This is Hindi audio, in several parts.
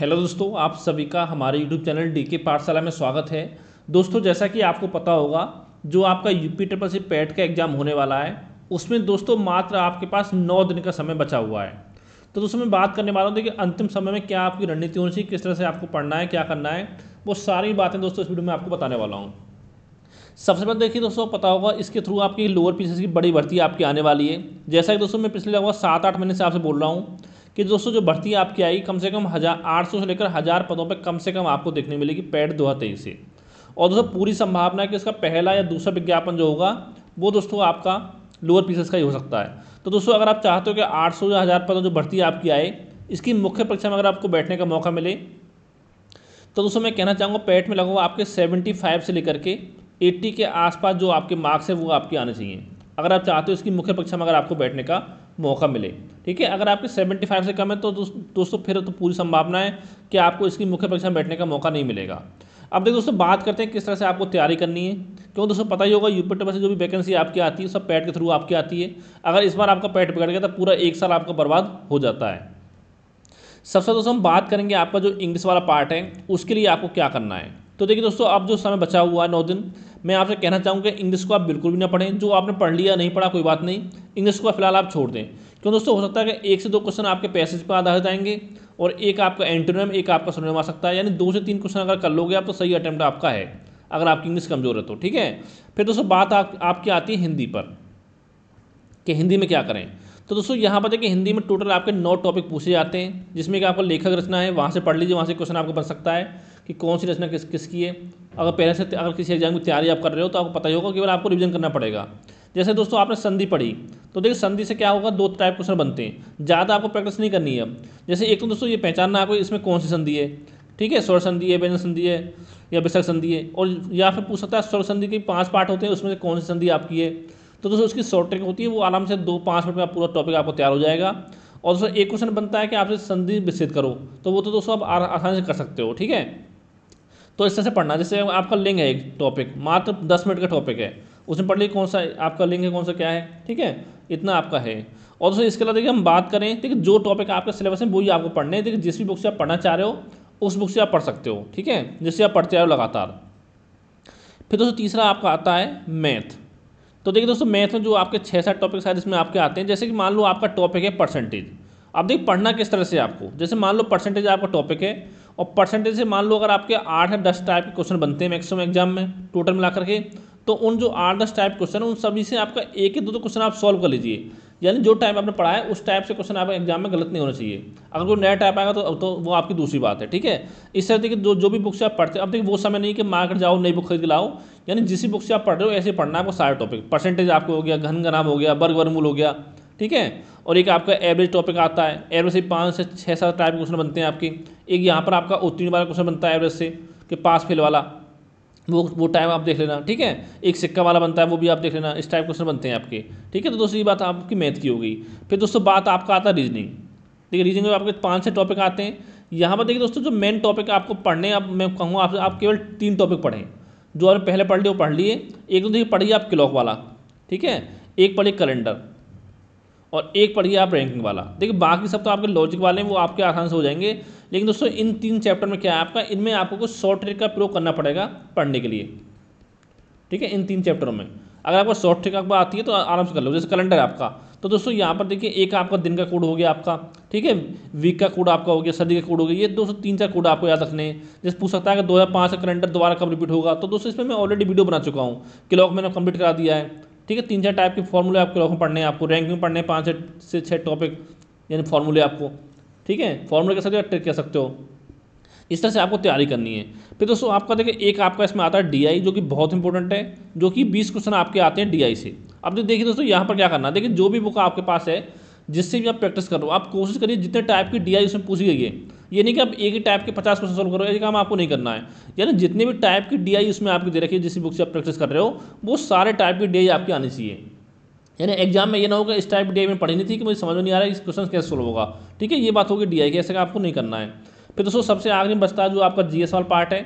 हेलो दोस्तों आप सभी का हमारे यूट्यूब चैनल डी के पाठशाला में स्वागत है दोस्तों जैसा कि आपको पता होगा जो आपका यूपी ट्रिपल सी पैट का एग्ज़ाम होने वाला है उसमें दोस्तों मात्र आपके पास नौ दिन का समय बचा हुआ है तो दोस्तों मैं बात करने वाला हूँ देखिए अंतिम समय में क्या आपकी रणनीति होनी चाहिए किस तरह से आपको पढ़ना है क्या करना है वो सारी बातें दोस्तों इस वीडियो में आपको बताने वाला हूँ सबसे पहले देखिए दोस्तों पता होगा इसके थ्रू आपकी लोअर पीसीएस की बड़ी भर्ती आपकी आने वाली है जैसा कि दोस्तों मैं पिछले लगभग सात आठ महीने से आपसे बोल रहा हूँ कि दोस्तों जो भर्ती आपकी आई कम से कम हज़ार आठ सौ से लेकर हज़ार पदों पर कम से कम आपको देखने मिलेगी पैड दो तेईस से और दोस्तों पूरी संभावना है कि इसका पहला या दूसरा विज्ञापन जो होगा वो दोस्तों आपका लोअर पीसेस का ही हो सकता है तो दोस्तों अगर आप चाहते हो कि 800 या हज़ार पदों जो भर्ती आपकी आए इसकी मुख्य परीक्षा में अगर आपको बैठने का मौका मिले तो दोस्तों मैं कहना चाहूँगा पैट में हुआ आपके 75 से लेकर के 80 के आसपास जो आपके मार्क्स हैं वो आपके आने चाहिए अगर आप चाहते हो इसकी मुख्य परीक्षा में अगर आपको बैठने का मौका मिले ठीक है अगर आपकी 75 से कम है तो दोस्तों फिर तो पूरी संभावना है कि आपको इसकी मुख्य परीक्षा में बैठने का मौका नहीं मिलेगा अब देखिए दोस्तों बात करते हैं किस तरह से आपको तैयारी करनी है क्यों दोस्तों पता ही होगा यूपी टेबल से जो भी वैकेंसी आपकी आती है सब पैट के थ्रू आपकी आती है अगर इस बार आपका पैट बिगड़ गया तो पूरा एक साल आपका बर्बाद हो जाता है सबसे दोस्तों हम बात करेंगे आपका जो इंग्लिश वाला पार्ट है उसके लिए आपको क्या करना है तो देखिए दोस्तों अब जो समय बचा हुआ है नौ दिन मैं आपसे कहना चाहूँगा इंग्लिश को आप बिल्कुल भी ना पढ़ें जो आपने पढ़ लिया नहीं पढ़ा कोई बात नहीं इंग्लिश को फिलहाल आप छोड़ दें क्यों दोस्तों हो सकता है कि एक से दो क्वेश्चन आपके पैसेज पर आधारित आएंगे और एक आपका एंटोनियम एक आपका सोनियम आ सकता है यानी दो से तीन क्वेश्चन अगर कर लोगे आप तो सही अटैम्प्ट आपका है अगर आपकी इंग्लिश कमज़ोर है तो ठीक है फिर दोस्तों बात आप, आपकी आती है हिंदी पर कि हिंदी में क्या करें तो दोस्तों यहाँ पर देखिए हिंदी में टोटल आपके नौ टॉपिक पूछे जाते हैं जिसमें कि आपको लेखक रचना है वहाँ से पढ़ लीजिए वहाँ से क्वेश्चन आपको बन सकता है कि कौन सी रचना किस किसकी है अगर पहले से अगर किसी एग्जाम की तैयारी आप कर रहे हो तो आपको पता ही होगा केवल आपको रिविजन करना पड़ेगा जैसे दोस्तों आपने संधि पढ़ी तो देखिए संधि से क्या होगा दो टाइप क्वेश्चन बनते हैं ज़्यादा आपको प्रैक्टिस नहीं करनी है जैसे एक तो दोस्तों ये पहचानना आपको इसमें कौन सी संधि है ठीक है स्वर संधि है व्यंजन संधि है या विसर्ग संधि है और या फिर पूछ सकता है स्वर संधि के पाँच पार्ट होते हैं उसमें से कौन सी संधि आपकी है तो दोस्तों उसकी शॉर्ट ट्रिक होती है वो आराम से दो पाँच मिनट में पूरा टॉपिक आपको तैयार हो जाएगा और दोस्तों एक क्वेश्चन बनता है कि आपसे संधि विस्तृत करो तो वो तो दोस्तों आप आसानी से कर सकते हो ठीक है तो इस तरह से पढ़ना जैसे आपका लिंग है एक टॉपिक मात्र दस मिनट का टॉपिक है उसमें पढ़ लीजिए कौन सा आपका लिंग है कौन सा क्या है ठीक है इतना आपका है और दोस्तों इसके अलावा देखिए हम बात करें ठीक है जो टॉपिक आपका सिलेबस है वही आपको पढ़ने हैं देखिए जिस भी बुक से आप पढ़ना चाह रहे हो उस बुक से आप पढ़ सकते हो ठीक है जिससे आप पढ़ते आ रहे हो लगातार फिर दोस्तों तीसरा आपका आता है मैथ तो देखिए दोस्तों मैथ में जो आपके छः सात टॉपिक शायद इसमें आपके आते हैं जैसे कि मान लो आपका टॉपिक है परसेंटेज अब देखिए पढ़ना किस तरह से आपको जैसे मान लो परसेंटेज आपका टॉपिक है और परसेंटेज से मान लो अगर आपके आठ या दस टाइप के क्वेश्चन बनते हैं मैक्सिमम एग्जाम में टोटल मिलाकर के तो उन जो आठ दस टाइप क्वेश्चन उन सभी से आपका एक ही दो दो क्वेश्चन आप सॉल्व कर लीजिए यानी जो टाइप आपने पढ़ा है उस टाइप से क्वेश्चन आपका एग्जाम में गलत नहीं होना चाहिए अगर कोई नया टाइप आएगा तो तो वो आपकी दूसरी बात है ठीक है इस तरह देखिए जो जो भी बुक से आप पढ़ते हैं अब देखिए वो समय नहीं कि मार्केट जाओ नई बुक खरीद लाओ यानी जिस बुक से आप पढ़ रहे हो ऐसे पढ़ना है आपको सारे टॉपिक परसेंटेज आपको हो गया घन हो गया वर्ग वर्मूल हो गया ठीक है और एक आपका एवरेज टॉपिक आता है एवरेज से पाँच से छः सात टाइप के क्वेश्चन बनते हैं आपके एक यहाँ पर आपका उत्तीर्ण वाला क्वेश्चन बनता है एवरेज से कि पास फेल वाला वो वो टाइम आप देख लेना ठीक है एक सिक्का वाला बनता है वो भी आप देख लेना इस टाइप क्वेश्चन बनते हैं आपके ठीक है तो दूसरी बात आपकी मैथ की हो गई फिर दोस्तों बात आपका आता है रीजनिंग ठीक है रीजनिंग में आपके पाँच से टॉपिक आते हैं यहाँ पर देखिए दोस्तों जो मेन टॉपिक आपको पढ़ने आप मैं कहूँगा आप, आप केवल तीन टॉपिक पढ़ें जो आपने पहले पढ़ लिए वो पढ़ लिए एक तो देखिए पढ़िए आप क्लॉक वाला ठीक है एक पढ़िए कैलेंडर और एक पढ़िए आप रैंकिंग वाला देखिए बाकी सब तो आपके लॉजिक वाले हैं वो आपके आसान से हो जाएंगे लेकिन दोस्तों इन तीन चैप्टर में क्या है आपका इनमें आपको कुछ शॉर्ट ट्रिक का प्रयोग करना पड़ेगा पढ़ने के लिए ठीक है इन तीन चैप्टरों में अगर आपको शॉर्ट ट्रिक आपको आती है तो आराम से कर लो जैसे कैलेंडर आपका तो दोस्तों यहाँ पर देखिए एक आपका दिन का कोड हो गया आपका ठीक है वीक का कोड आपका हो गया सदी का कोड हो गया ये दोस्तों तीन चार कोड आपको याद रखने हैं जैसे पूछ सकता है कि दो हज़ार पाँच का कैलेंडर दोबारा कब रिपीट होगा तो दोस्तों इसमें मैं ऑलरेडी वीडियो बना चुका हूँ क्लॉक मैंने कंप्लीट करा दिया है ठीक है तीन चार टाइप के फॉर्मूले आपको रखो पढ़ने हैं आपको रैंक में पढ़ने पाँच से छः टॉपिक यानी फॉर्मूले आपको ठीक है फॉर्मूले कह सकते हो ट्रिक कह सकते हो इस तरह से आपको तैयारी करनी है फिर दोस्तों आपका देखिए एक आपका इसमें आता है डीआई जो कि बहुत इंपॉर्टेंट है जो कि बीस क्वेश्चन आपके आते हैं डीआई से अब जो देखिए दोस्तों यहाँ पर क्या करना है देखिए जो भी बुक आपके पास है जिससे भी आप प्रैक्टिस कर रहे हो आप कोशिश करिए जितने टाइप की डी उसमें पूछी गई है ये नहीं कि आप एक ही टाइप के पचास क्वेश्चन सोल्व करो ये काम आपको नहीं करना है यानी जितने भी टाइप की डी आई उसमें आपकी दे रखी है जिस बुक से आप प्रैक्टिस कर रहे हो वो सारे टाइप की डी आई आपकी आनी चाहिए यानी एग्जाम में ये ना होगा इस टाइप की डी में पढ़ी नहीं थी कि मुझे समझ में नहीं आ रहा है इस क्वेश्चन कैसे सोल्व होगा ठीक है ये बात होगी डी की ऐसे आपको नहीं करना है फिर दोस्तों सबसे आखिरी बचता है जो आपका जी वाला पार्ट है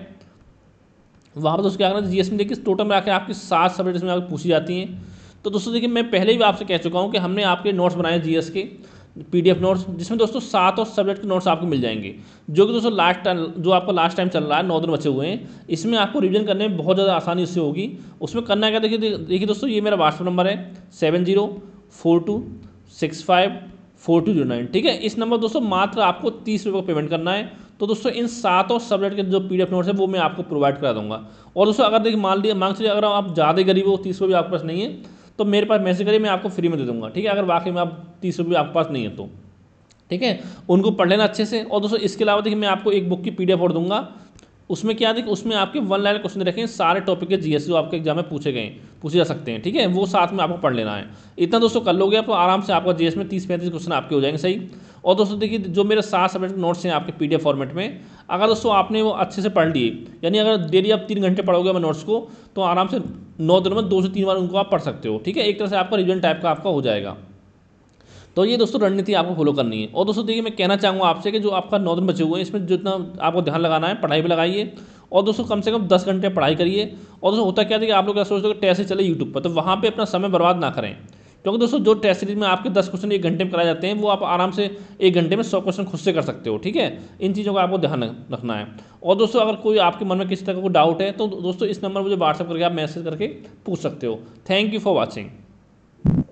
वहाँ पर दोस्तों क्या करना जी एस में देखिए टोटल में आकर आपकी सात सब्जेक्ट में आपकी पूछी जाती हैं तो दोस्तों देखिए मैं पहले भी आपसे कह चुका हूँ कि हमने आपके नोट्स बनाए जीएस के पीडीएफ नोट्स जिसमें दोस्तों सात और सब्जेक्ट के नोट्स आपको मिल जाएंगे जो कि दोस्तों लास्ट टाइम जो आपका लास्ट टाइम चल रहा है नौ दिन बचे हुए हैं इसमें आपको रिवीजन करने में बहुत ज़्यादा आसानी उससे होगी उसमें करना क्या देखिए देखिए दोस्तों ये मेरा व्हाट्सअप नंबर है seven zero four two six five four two zero nine ठीक है इस नंबर दोस्तों मात्र आपको तीस रुपये का पेमेंट करना है तो दोस्तों इन सातों सब्जेक्ट के जो पी डी नोट्स है वो मैं आपको प्रोवाइड करा दूंगा और दोस्तों अगर देखिए मान लिया मांग चलिए अगर आप ज़्यादा गरीब हो तीस रुपये भी आपके पास नहीं है तो मेरे पास मैसेज करिए मैं आपको फ्री में दे दूंगा ठीक है अगर वाकई में आप तीस रुपये आपके पास नहीं है तो ठीक है उनको पढ़ लेना अच्छे से और दोस्तों इसके अलावा देखिए मैं आपको एक बुक की पी डी दूंगा उसमें क्या देखिए उसमें आपके वन लाइन क्वेश्चन रखें सारे टॉपिक के जी एस आपके एग्जाम में पूछे गए हैं पूछे जा सकते हैं ठीक है वो साथ में आपको पढ़ लेना है इतना दोस्तों कर लोगे आप तो आराम से आपका जीएस में तीस पैंतीस क्वेश्चन आपके हो जाएंगे सही और दोस्तों देखिए जो मेरे सात सब्जेक्ट नोट्स हैं आपके पीडीएफ फॉर्मेट में अगर दोस्तों आपने वो अच्छे से पढ़ लिए यानी अगर डेली आप तीन घंटे पढ़ोगे अपने नोट्स को तो आराम से नौ दिनों में दो से तीन बार उनको आप पढ़ सकते हो ठीक है एक तरह से आपका रिविजन टाइप का आपका हो जाएगा तो ये दोस्तों रणनीति आपको फॉलो करनी है और दोस्तों देखिए मैं कहना चाहूँगा आपसे कि जो आपका नौ दिन बचे हुए हैं इसमें जितना आपको ध्यान लगाना है पढ़ाई भी लगाइए और दोस्तों कम से कम दस घंटे पढ़ाई करिए और दोस्तों होता क्या था कि आप लोग क्या सोचते हो टेस्ट से चले यूट्यूब पर तो वहाँ पर अपना समय बर्बाद ना करें क्योंकि दोस्तों जो टेस्ट सीरीज में आपके दस क्वेश्चन एक घंटे में कराए जाते हैं वो आप आराम से एक घंटे में सौ क्वेश्चन खुद से कर सकते हो ठीक है इन चीज़ों का आपको ध्यान रखना है और दोस्तों अगर कोई आपके मन में किसी तरह का कोई डाउट है तो दोस्तों इस नंबर मुझे व्हाट्सअप करके आप मैसेज करके पूछ सकते हो थैंक यू फॉर वॉचिंग